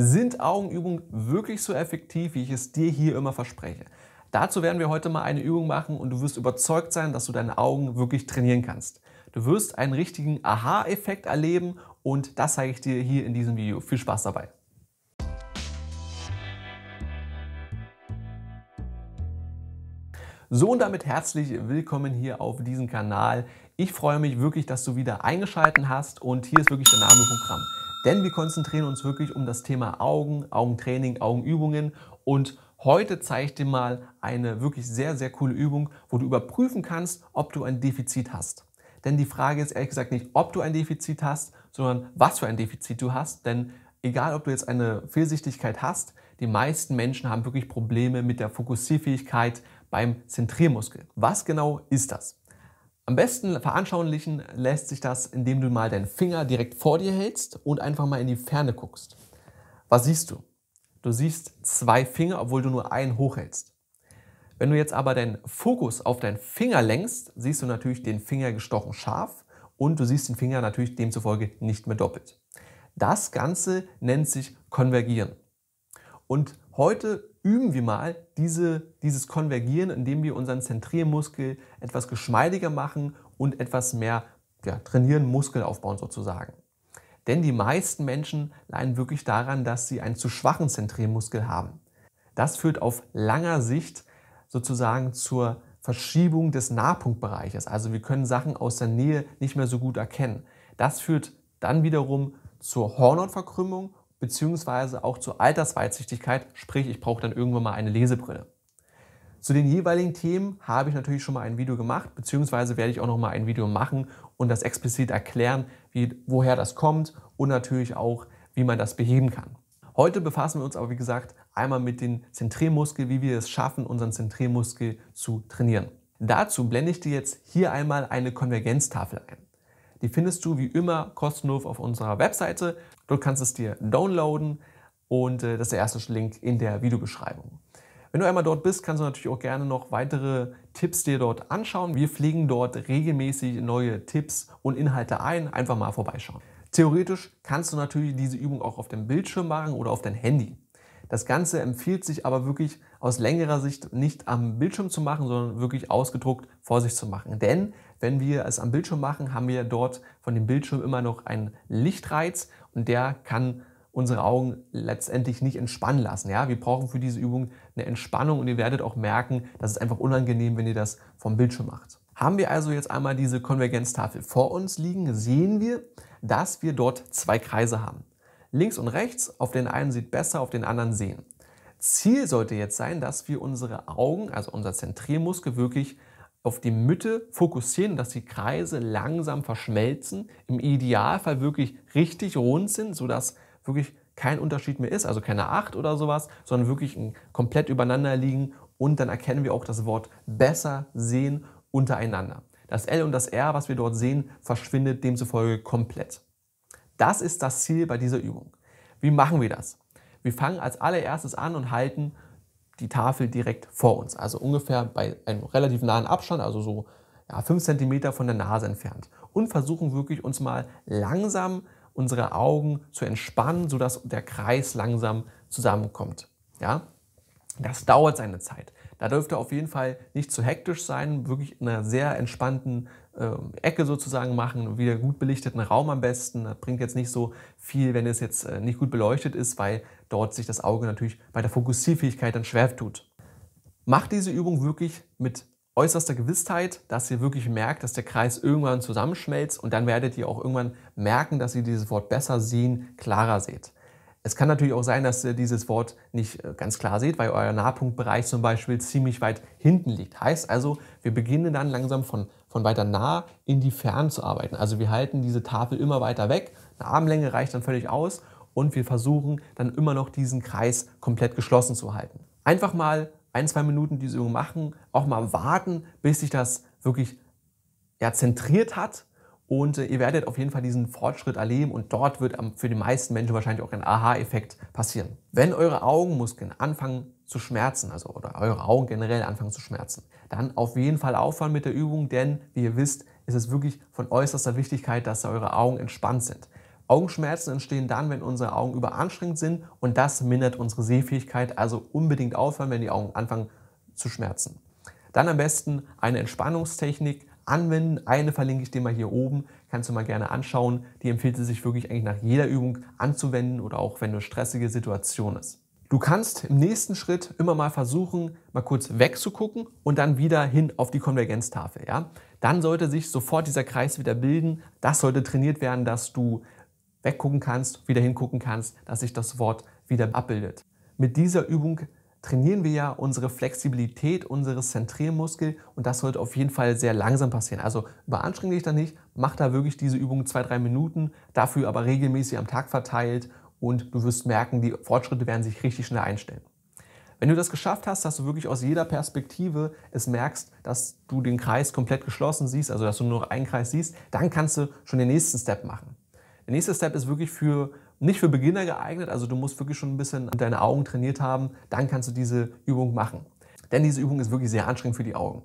Sind Augenübungen wirklich so effektiv, wie ich es dir hier immer verspreche? Dazu werden wir heute mal eine Übung machen und du wirst überzeugt sein, dass du deine Augen wirklich trainieren kannst. Du wirst einen richtigen Aha-Effekt erleben und das zeige ich dir hier in diesem Video. Viel Spaß dabei! So und damit herzlich willkommen hier auf diesem Kanal. Ich freue mich wirklich, dass du wieder eingeschaltet hast und hier ist wirklich der Name Programm denn wir konzentrieren uns wirklich um das Thema Augen, Augentraining, Augenübungen und heute zeige ich dir mal eine wirklich sehr, sehr coole Übung, wo du überprüfen kannst, ob du ein Defizit hast. Denn die Frage ist ehrlich gesagt nicht, ob du ein Defizit hast, sondern was für ein Defizit du hast, denn egal ob du jetzt eine Fehlsichtigkeit hast, die meisten Menschen haben wirklich Probleme mit der Fokussierfähigkeit beim Zentriermuskel. Was genau ist das? Am besten veranschaulichen lässt sich das, indem du mal deinen Finger direkt vor dir hältst und einfach mal in die Ferne guckst. Was siehst du? Du siehst zwei Finger, obwohl du nur einen hochhältst. Wenn du jetzt aber deinen Fokus auf deinen Finger lenkst, siehst du natürlich den Finger gestochen scharf und du siehst den Finger natürlich demzufolge nicht mehr doppelt. Das Ganze nennt sich Konvergieren. Und Heute üben wir mal diese, dieses Konvergieren, indem wir unseren Zentriermuskel etwas geschmeidiger machen und etwas mehr ja, trainieren, Muskeln aufbauen sozusagen. Denn die meisten Menschen leiden wirklich daran, dass sie einen zu schwachen Zentriermuskel haben. Das führt auf langer Sicht sozusagen zur Verschiebung des Nahpunktbereiches. Also wir können Sachen aus der Nähe nicht mehr so gut erkennen. Das führt dann wiederum zur Hornhautverkrümmung beziehungsweise auch zur Altersweitsichtigkeit, sprich ich brauche dann irgendwann mal eine Lesebrille. Zu den jeweiligen Themen habe ich natürlich schon mal ein Video gemacht, beziehungsweise werde ich auch noch mal ein Video machen und das explizit erklären, wie, woher das kommt und natürlich auch, wie man das beheben kann. Heute befassen wir uns aber, wie gesagt, einmal mit dem Zentralmuskel, wie wir es schaffen, unseren Zentralmuskel zu trainieren. Dazu blende ich dir jetzt hier einmal eine Konvergenztafel ein. Die findest du wie immer kostenlos auf unserer Webseite. Dort kannst du es dir downloaden und äh, das ist der erste Link in der Videobeschreibung. Wenn du einmal dort bist, kannst du natürlich auch gerne noch weitere Tipps dir dort anschauen. Wir pflegen dort regelmäßig neue Tipps und Inhalte ein. Einfach mal vorbeischauen. Theoretisch kannst du natürlich diese Übung auch auf dem Bildschirm machen oder auf dein Handy. Das Ganze empfiehlt sich aber wirklich aus längerer Sicht nicht am Bildschirm zu machen, sondern wirklich ausgedruckt vor sich zu machen. Denn wenn wir es am Bildschirm machen, haben wir dort von dem Bildschirm immer noch einen Lichtreiz und der kann unsere Augen letztendlich nicht entspannen lassen. Ja? Wir brauchen für diese Übung eine Entspannung und ihr werdet auch merken, das ist einfach unangenehm, wenn ihr das vom Bildschirm macht. Haben wir also jetzt einmal diese Konvergenztafel vor uns liegen, sehen wir, dass wir dort zwei Kreise haben. Links und rechts, auf den einen sieht besser, auf den anderen sehen. Ziel sollte jetzt sein, dass wir unsere Augen, also unser Zentriermuskel, wirklich auf die Mitte fokussieren, dass die Kreise langsam verschmelzen, im Idealfall wirklich richtig rund sind, sodass wirklich kein Unterschied mehr ist, also keine Acht oder sowas, sondern wirklich komplett übereinander liegen und dann erkennen wir auch das Wort besser sehen untereinander. Das L und das R, was wir dort sehen, verschwindet demzufolge komplett. Das ist das Ziel bei dieser Übung. Wie machen wir das? Wir fangen als allererstes an und halten die Tafel direkt vor uns, also ungefähr bei einem relativ nahen Abstand, also so ja, 5 cm von der Nase entfernt und versuchen wirklich uns mal langsam unsere Augen zu entspannen, sodass der Kreis langsam zusammenkommt. Ja? Das dauert seine Zeit. Da dürft ihr auf jeden Fall nicht zu hektisch sein, wirklich in einer sehr entspannten äh, Ecke sozusagen machen, wieder gut belichteten Raum am besten. Das bringt jetzt nicht so viel, wenn es jetzt äh, nicht gut beleuchtet ist, weil dort sich das Auge natürlich bei der Fokussierfähigkeit dann schwer tut. Macht diese Übung wirklich mit äußerster Gewissheit, dass ihr wirklich merkt, dass der Kreis irgendwann zusammenschmelzt und dann werdet ihr auch irgendwann merken, dass ihr dieses Wort besser sehen, klarer seht. Es kann natürlich auch sein, dass ihr äh, dieses Wort nicht äh, ganz klar seht, weil euer Nahpunktbereich zum Beispiel ziemlich weit hinten liegt. Heißt also, wir beginnen dann langsam von, von weiter nah in die Fern zu arbeiten. Also wir halten diese Tafel immer weiter weg. Eine Armlänge reicht dann völlig aus und wir versuchen dann immer noch diesen Kreis komplett geschlossen zu halten. Einfach mal ein, zwei Minuten diese Übung machen, auch mal warten, bis sich das wirklich ja, zentriert hat und äh, ihr werdet auf jeden Fall diesen Fortschritt erleben und dort wird für die meisten Menschen wahrscheinlich auch ein Aha-Effekt passieren. Wenn eure Augenmuskeln anfangen zu schmerzen, also oder eure Augen generell anfangen zu schmerzen, dann auf jeden Fall aufhören mit der Übung, denn wie ihr wisst, ist es wirklich von äußerster Wichtigkeit, dass eure Augen entspannt sind. Augenschmerzen entstehen dann, wenn unsere Augen überanstrengend sind und das mindert unsere Sehfähigkeit, also unbedingt aufhören, wenn die Augen anfangen zu schmerzen. Dann am besten eine Entspannungstechnik, anwenden. Eine verlinke ich dir mal hier oben, kannst du mal gerne anschauen. Die empfiehlt es sich wirklich eigentlich nach jeder Übung anzuwenden oder auch wenn eine stressige Situation ist. Du kannst im nächsten Schritt immer mal versuchen, mal kurz wegzugucken und dann wieder hin auf die Konvergenztafel. Ja? Dann sollte sich sofort dieser Kreis wieder bilden. Das sollte trainiert werden, dass du weggucken kannst, wieder hingucken kannst, dass sich das Wort wieder abbildet. Mit dieser Übung trainieren wir ja unsere Flexibilität unseres Zentriermuskel und das sollte auf jeden Fall sehr langsam passieren. Also überanstrenge dich da nicht, mach da wirklich diese Übung zwei, drei Minuten, dafür aber regelmäßig am Tag verteilt und du wirst merken, die Fortschritte werden sich richtig schnell einstellen. Wenn du das geschafft hast, dass du wirklich aus jeder Perspektive es merkst, dass du den Kreis komplett geschlossen siehst, also dass du nur noch einen Kreis siehst, dann kannst du schon den nächsten Step machen. Der nächste Step ist wirklich für nicht für Beginner geeignet, also du musst wirklich schon ein bisschen deine Augen trainiert haben, dann kannst du diese Übung machen. Denn diese Übung ist wirklich sehr anstrengend für die Augen.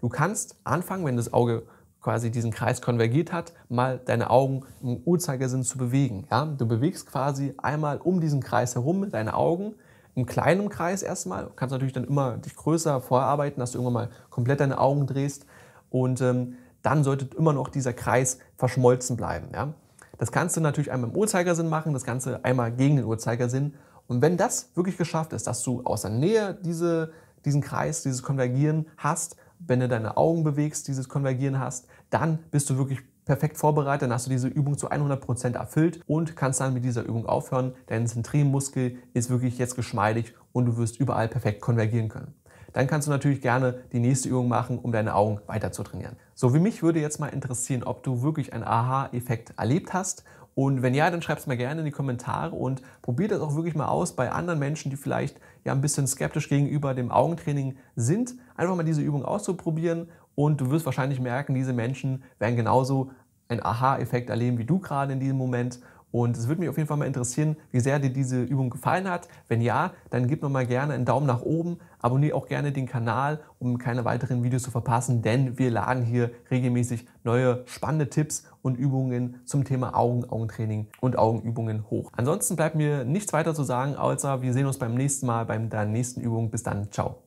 Du kannst anfangen, wenn das Auge quasi diesen Kreis konvergiert hat, mal deine Augen im Uhrzeigersinn zu bewegen. Ja? Du bewegst quasi einmal um diesen Kreis herum deine Augen im kleinen Kreis erstmal. Du kannst natürlich dann immer dich größer vorarbeiten, dass du irgendwann mal komplett deine Augen drehst und ähm, dann sollte immer noch dieser Kreis verschmolzen bleiben. Ja? Das kannst du natürlich einmal im Uhrzeigersinn machen, das Ganze einmal gegen den Uhrzeigersinn. Und wenn das wirklich geschafft ist, dass du aus der Nähe diese, diesen Kreis, dieses Konvergieren hast, wenn du deine Augen bewegst, dieses Konvergieren hast, dann bist du wirklich perfekt vorbereitet, dann hast du diese Übung zu 100% Prozent erfüllt und kannst dann mit dieser Übung aufhören. Dein Zentrimmuskel ist wirklich jetzt geschmeidig und du wirst überall perfekt konvergieren können. Dann kannst du natürlich gerne die nächste Übung machen, um deine Augen weiter zu trainieren. So wie mich würde jetzt mal interessieren, ob du wirklich einen Aha-Effekt erlebt hast und wenn ja, dann schreib es mir gerne in die Kommentare und probier das auch wirklich mal aus bei anderen Menschen, die vielleicht ja ein bisschen skeptisch gegenüber dem Augentraining sind. Einfach mal diese Übung auszuprobieren und du wirst wahrscheinlich merken, diese Menschen werden genauso einen Aha-Effekt erleben wie du gerade in diesem Moment und es würde mich auf jeden Fall mal interessieren, wie sehr dir diese Übung gefallen hat. Wenn ja, dann gib mir mal gerne einen Daumen nach oben, abonniere auch gerne den Kanal, um keine weiteren Videos zu verpassen, denn wir laden hier regelmäßig neue spannende Tipps und Übungen zum Thema Augen, Augentraining und Augenübungen hoch. Ansonsten bleibt mir nichts weiter zu sagen, außer wir sehen uns beim nächsten Mal bei der nächsten Übung. Bis dann, ciao.